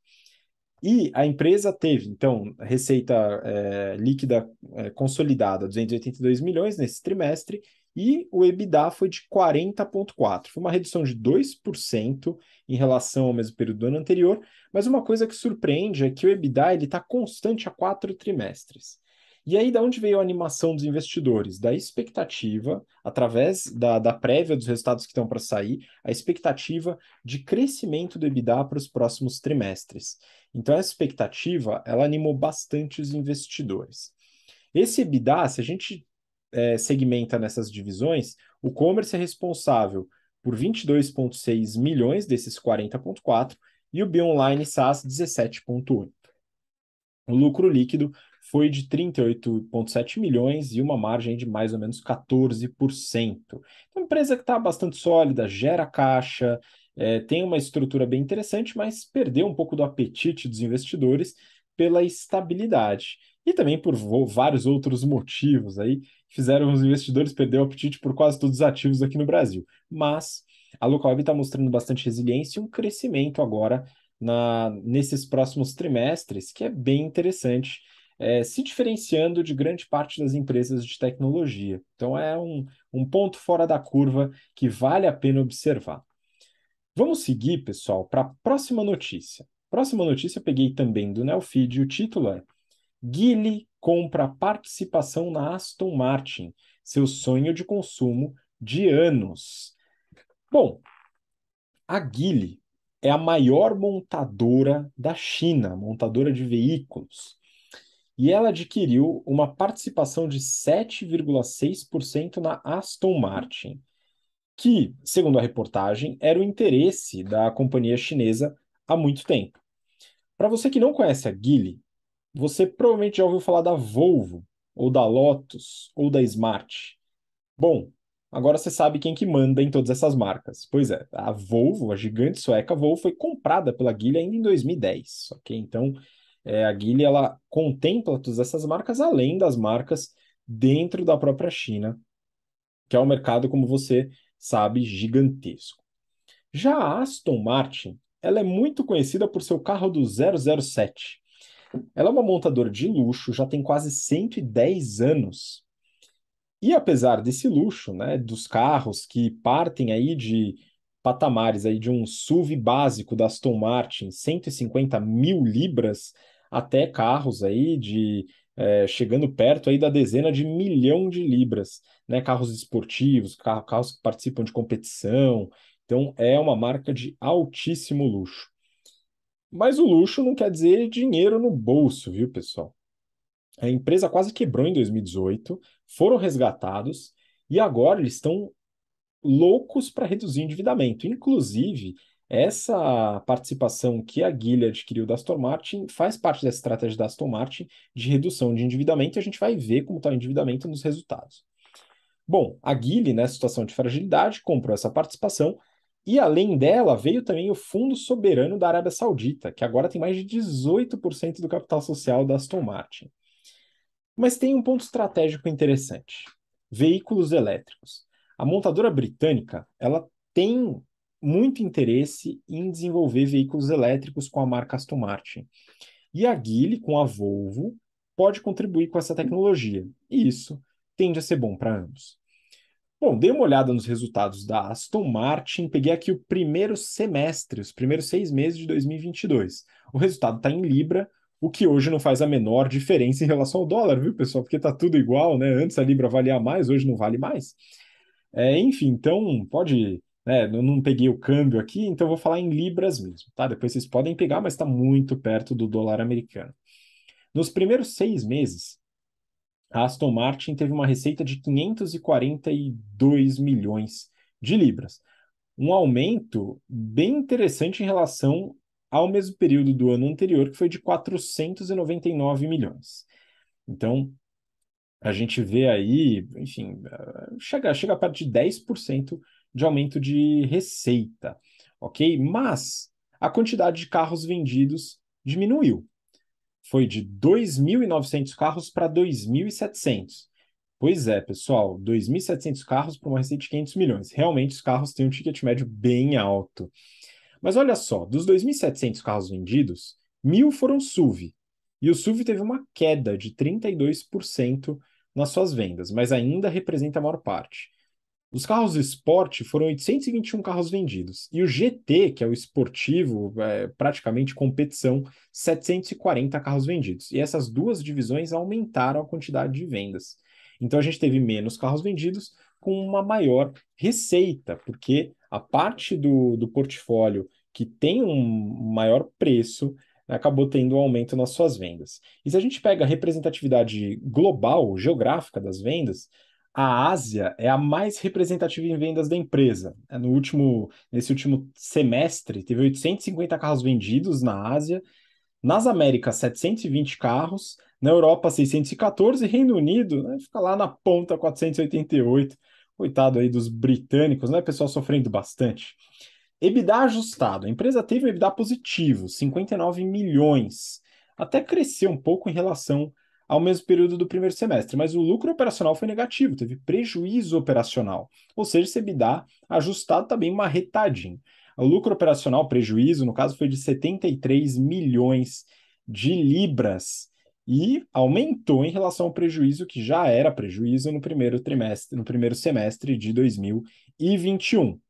Speaker 1: E a empresa teve, então, receita é, líquida é, consolidada 282 milhões nesse trimestre e o EBITDA foi de 40,4%. Foi uma redução de 2% em relação ao mesmo período do ano anterior, mas uma coisa que surpreende é que o EBITDA está constante há quatro trimestres. E aí, da onde veio a animação dos investidores? Da expectativa, através da, da prévia dos resultados que estão para sair, a expectativa de crescimento do EBITDA para os próximos trimestres. Então, essa expectativa, ela animou bastante os investidores. Esse EBITDA, se a gente é, segmenta nessas divisões, o comércio é responsável por 22,6 milhões desses 40,4 e o B-Online SaaS 17,8. O lucro líquido foi de 38,7 milhões e uma margem de mais ou menos 14%. Uma então, empresa que está bastante sólida, gera caixa, é, tem uma estrutura bem interessante, mas perdeu um pouco do apetite dos investidores pela estabilidade e também por vários outros motivos aí fizeram os investidores perder o apetite por quase todos os ativos aqui no Brasil. Mas a Lucalab está mostrando bastante resiliência e um crescimento agora na, nesses próximos trimestres, que é bem interessante, é, se diferenciando de grande parte das empresas de tecnologia. Então é um, um ponto fora da curva que vale a pena observar. Vamos seguir, pessoal, para a próxima notícia. Próxima notícia eu peguei também do e o título é Guile compra participação na Aston Martin, seu sonho de consumo de anos. Bom, a Geely é a maior montadora da China, montadora de veículos. E ela adquiriu uma participação de 7,6% na Aston Martin, que, segundo a reportagem, era o interesse da companhia chinesa há muito tempo. Para você que não conhece a Geely, você provavelmente já ouviu falar da Volvo, ou da Lotus, ou da Smart. Bom, agora você sabe quem que manda em todas essas marcas. Pois é, a Volvo, a gigante sueca Volvo, foi comprada pela Guilherme ainda em 2010, ok? Então, é, a Guilherme, ela contempla todas essas marcas, além das marcas dentro da própria China, que é um mercado, como você sabe, gigantesco. Já a Aston Martin, ela é muito conhecida por seu carro do 007, ela é uma montadora de luxo, já tem quase 110 anos. E apesar desse luxo, né, dos carros que partem aí de patamares aí de um SUV básico da Aston Martin, 150 mil libras, até carros aí de é, chegando perto aí da dezena de milhão de libras, né? Carros esportivos, carros que participam de competição. Então é uma marca de altíssimo luxo. Mas o luxo não quer dizer dinheiro no bolso, viu, pessoal? A empresa quase quebrou em 2018, foram resgatados e agora eles estão loucos para reduzir o endividamento. Inclusive, essa participação que a Guilherme adquiriu da Aston Martin faz parte dessa estratégia da Aston Martin de redução de endividamento e a gente vai ver como está o endividamento nos resultados. Bom, a Guilherme, nessa situação de fragilidade, comprou essa participação e além dela, veio também o Fundo Soberano da Arábia Saudita, que agora tem mais de 18% do capital social da Aston Martin. Mas tem um ponto estratégico interessante. Veículos elétricos. A montadora britânica, ela tem muito interesse em desenvolver veículos elétricos com a marca Aston Martin. E a Geely, com a Volvo, pode contribuir com essa tecnologia. E isso tende a ser bom para ambos. Bom, dei uma olhada nos resultados da Aston Martin, peguei aqui o primeiro semestre, os primeiros seis meses de 2022. O resultado está em Libra, o que hoje não faz a menor diferença em relação ao dólar, viu, pessoal? Porque está tudo igual, né? Antes a Libra valia mais, hoje não vale mais. É, enfim, então pode. Né, não, não peguei o câmbio aqui, então vou falar em Libras mesmo, tá? Depois vocês podem pegar, mas está muito perto do dólar americano. Nos primeiros seis meses, a Aston Martin teve uma receita de 542 milhões de libras. Um aumento bem interessante em relação ao mesmo período do ano anterior, que foi de 499 milhões. Então, a gente vê aí, enfim, chega, chega a parte de 10% de aumento de receita, ok? Mas a quantidade de carros vendidos diminuiu foi de 2.900 carros para 2.700. Pois é, pessoal, 2.700 carros para uma receita de 500 milhões. Realmente, os carros têm um ticket médio bem alto. Mas olha só, dos 2.700 carros vendidos, 1.000 foram SUV. E o SUV teve uma queda de 32% nas suas vendas, mas ainda representa a maior parte. Os carros esporte foram 821 carros vendidos e o GT, que é o esportivo, é praticamente competição, 740 carros vendidos. E essas duas divisões aumentaram a quantidade de vendas. Então a gente teve menos carros vendidos com uma maior receita, porque a parte do, do portfólio que tem um maior preço né, acabou tendo um aumento nas suas vendas. E se a gente pega a representatividade global, geográfica das vendas, a Ásia é a mais representativa em vendas da empresa. É, no último, nesse último semestre, teve 850 carros vendidos na Ásia, nas Américas, 720 carros, na Europa, 614, Reino Unido, né, fica lá na ponta, 488. Coitado aí dos britânicos, né, pessoal sofrendo bastante. EBITDA ajustado. A empresa teve um EBITDA positivo, 59 milhões. Até cresceu um pouco em relação ao mesmo período do primeiro semestre, mas o lucro operacional foi negativo, teve prejuízo operacional, ou seja, me EBITDA ajustado também tá uma retadinha. O lucro operacional, prejuízo, no caso, foi de 73 milhões de libras e aumentou em relação ao prejuízo que já era prejuízo no primeiro trimestre, no primeiro semestre de 2021.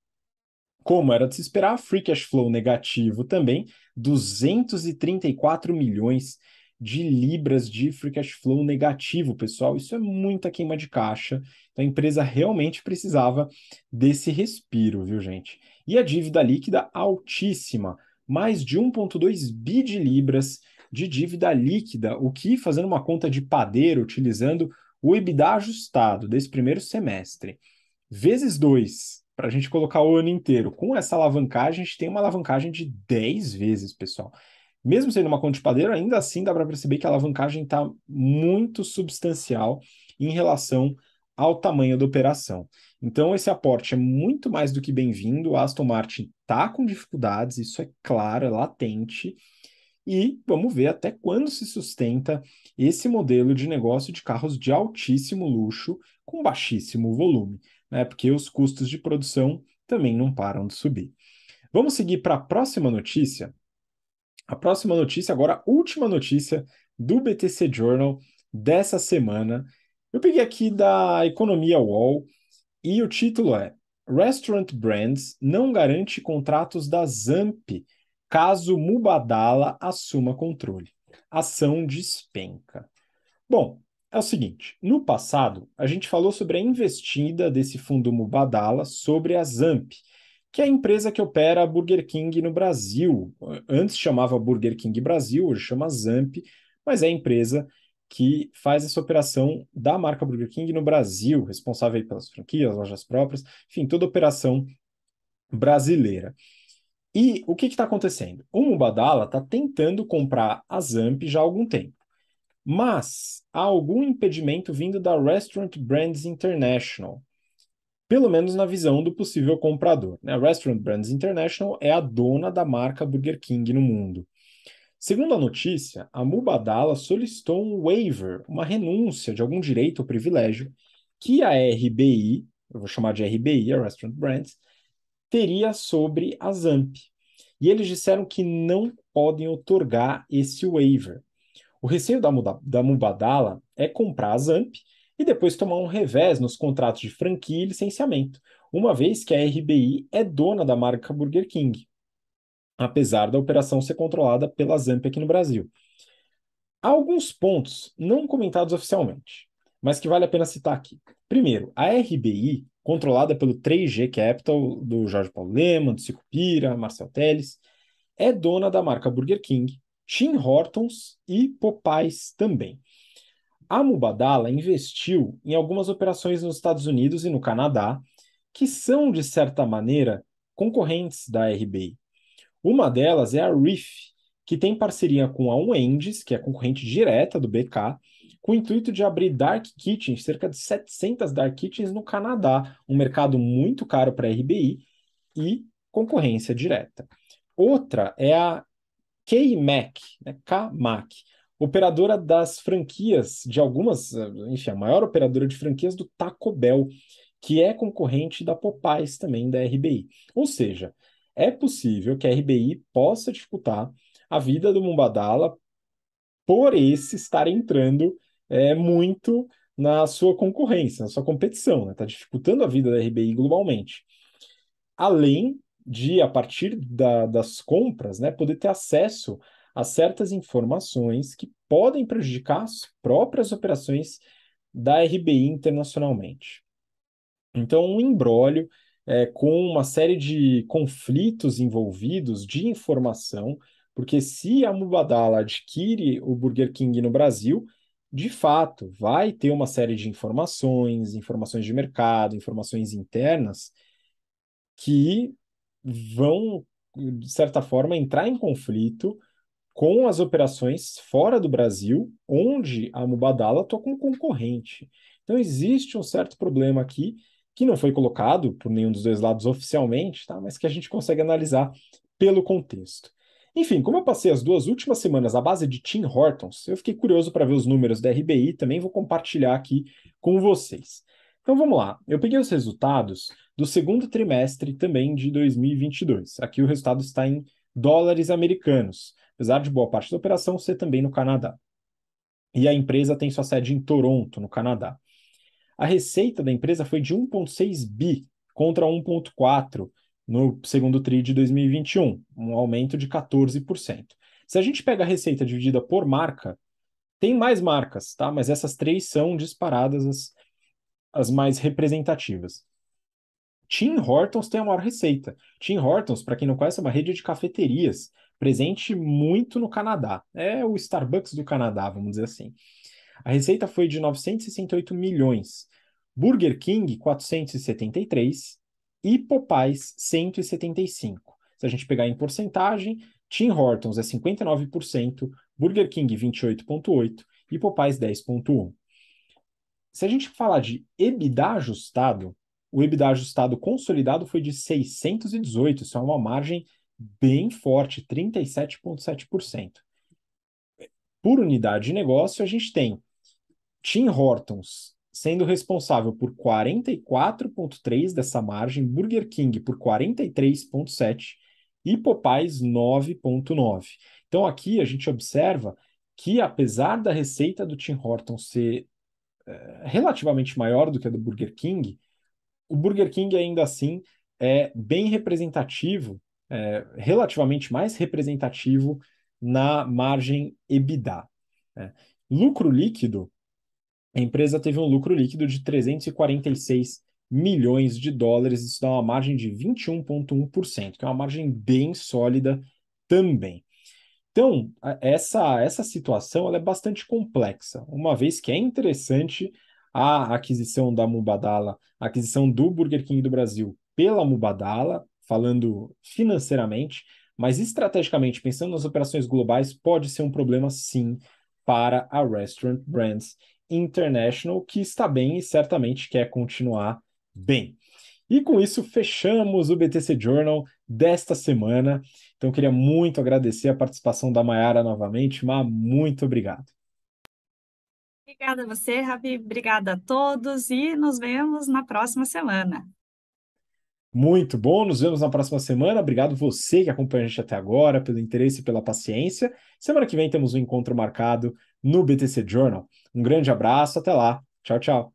Speaker 1: Como era de se esperar, free cash flow negativo também, 234 milhões de de libras de free cash flow negativo, pessoal. Isso é muita queima de caixa. Então a empresa realmente precisava desse respiro, viu, gente? E a dívida líquida altíssima, mais de 1,2 bi de libras de dívida líquida, o que, fazendo uma conta de padeiro, utilizando o EBITDA ajustado desse primeiro semestre, vezes 2, para a gente colocar o ano inteiro, com essa alavancagem, a gente tem uma alavancagem de 10 vezes, pessoal mesmo sendo uma conta de padeiro, ainda assim dá para perceber que a alavancagem está muito substancial em relação ao tamanho da operação. Então, esse aporte é muito mais do que bem-vindo. A Aston Martin está com dificuldades, isso é claro, é latente. E vamos ver até quando se sustenta esse modelo de negócio de carros de altíssimo luxo com baixíssimo volume, né? porque os custos de produção também não param de subir. Vamos seguir para a próxima notícia, a próxima notícia, agora a última notícia do BTC Journal dessa semana. Eu peguei aqui da Economia Wall e o título é Restaurant Brands não garante contratos da Zamp caso Mubadala assuma controle. Ação despenca. Bom, é o seguinte: no passado, a gente falou sobre a investida desse fundo Mubadala sobre a Zamp que é a empresa que opera a Burger King no Brasil. Antes chamava Burger King Brasil, hoje chama Zamp, mas é a empresa que faz essa operação da marca Burger King no Brasil, responsável pelas franquias, lojas próprias, enfim, toda operação brasileira. E o que está acontecendo? O Mubadala está tentando comprar a Zamp já há algum tempo. Mas há algum impedimento vindo da Restaurant Brands International, pelo menos na visão do possível comprador. Né? A Restaurant Brands International é a dona da marca Burger King no mundo. Segundo a notícia, a Mubadala solicitou um waiver, uma renúncia de algum direito ou privilégio que a RBI, eu vou chamar de RBI, a Restaurant Brands, teria sobre a Zamp. E eles disseram que não podem otorgar esse waiver. O receio da, da Mubadala é comprar a Zamp e depois tomar um revés nos contratos de franquia e licenciamento, uma vez que a RBI é dona da marca Burger King, apesar da operação ser controlada pela Zamp aqui no Brasil. Há alguns pontos não comentados oficialmente, mas que vale a pena citar aqui. Primeiro, a RBI, controlada pelo 3G Capital, do Jorge Paulo Leman, do Cicupira, Marcel Teles, é dona da marca Burger King, Tim Hortons e Popeyes também a Mubadala investiu em algumas operações nos Estados Unidos e no Canadá, que são, de certa maneira, concorrentes da RBI. Uma delas é a Reef, que tem parceria com a Wendy's, que é concorrente direta do BK, com o intuito de abrir dark kitchens, cerca de 700 dark kitchens no Canadá, um mercado muito caro para a RBI e concorrência direta. Outra é a Mac, né, KMAC, operadora das franquias de algumas, enfim, a maior operadora de franquias do Taco Bell, que é concorrente da Popais também da RBI. Ou seja, é possível que a RBI possa disputar a vida do Mumbadala por esse estar entrando é, muito na sua concorrência, na sua competição, está né? Tá dificultando a vida da RBI globalmente. Além de, a partir da, das compras, né, poder ter acesso a certas informações que podem prejudicar as próprias operações da RBI internacionalmente. Então, um embrólio é, com uma série de conflitos envolvidos de informação, porque se a Mubadala adquire o Burger King no Brasil, de fato, vai ter uma série de informações, informações de mercado, informações internas, que vão, de certa forma, entrar em conflito com as operações fora do Brasil, onde a Mubadala atua como concorrente. Então existe um certo problema aqui que não foi colocado por nenhum dos dois lados oficialmente, tá? mas que a gente consegue analisar pelo contexto. Enfim, como eu passei as duas últimas semanas à base de Tim Hortons, eu fiquei curioso para ver os números da RBI, também vou compartilhar aqui com vocês. Então vamos lá, eu peguei os resultados do segundo trimestre também de 2022. Aqui o resultado está em dólares americanos apesar de boa parte da operação ser também no Canadá. E a empresa tem sua sede em Toronto, no Canadá. A receita da empresa foi de 1,6 bi contra 1,4 no segundo TRI de 2021, um aumento de 14%. Se a gente pega a receita dividida por marca, tem mais marcas, tá? Mas essas três são disparadas as, as mais representativas. Tim Hortons tem a maior receita. Tim Hortons, para quem não conhece, é uma rede de cafeterias presente muito no Canadá. É o Starbucks do Canadá, vamos dizer assim. A receita foi de 968 milhões, Burger King 473 e Popeyes 175. Se a gente pegar em porcentagem, Tim Hortons é 59%, Burger King 28.8 e Popeyes 10.1. Se a gente falar de EBITDA ajustado, o EBITDA ajustado consolidado foi de 618, isso é uma margem bem forte, 37,7%. Por unidade de negócio, a gente tem Tim Hortons sendo responsável por 44,3% dessa margem, Burger King por 43,7% e Popeyes 9,9%. Então aqui a gente observa que, apesar da receita do Tim Hortons ser é, relativamente maior do que a do Burger King, o Burger King ainda assim é bem representativo é, relativamente mais representativo na margem EBITDA. Né? Lucro líquido, a empresa teve um lucro líquido de 346 milhões de dólares, isso dá uma margem de 21,1%, que é uma margem bem sólida também. Então, essa, essa situação ela é bastante complexa, uma vez que é interessante a aquisição da Mubadala, a aquisição do Burger King do Brasil pela Mubadala, falando financeiramente, mas estrategicamente, pensando nas operações globais, pode ser um problema sim para a Restaurant Brands International, que está bem e certamente quer continuar bem. E com isso fechamos o BTC Journal desta semana. Então queria muito agradecer a participação da Mayara novamente, Ma, muito obrigado.
Speaker 2: Obrigada a você, Rabi. Obrigada a todos e nos vemos na próxima semana.
Speaker 1: Muito bom, nos vemos na próxima semana. Obrigado você que acompanha a gente até agora, pelo interesse e pela paciência. Semana que vem temos um encontro marcado no BTC Journal. Um grande abraço, até lá. Tchau, tchau.